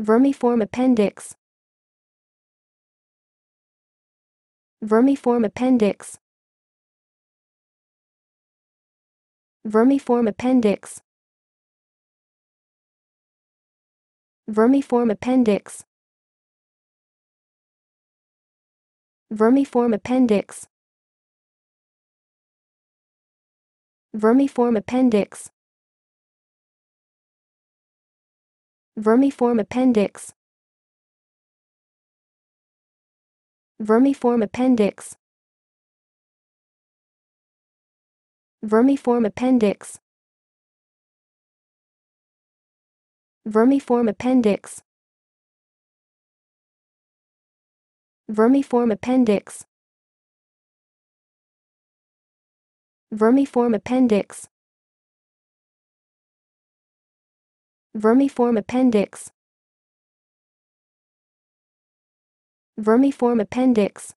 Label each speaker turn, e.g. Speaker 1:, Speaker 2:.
Speaker 1: Vermiform appendix Vermiform appendix Vermiform appendix Vermiform appendix Vermiform appendix Vermiform appendix Vermiform appendix Vermiform appendix Vermiform appendix Vermiform appendix Vermiform appendix Vermiform appendix Vermiform appendix Vermiform appendix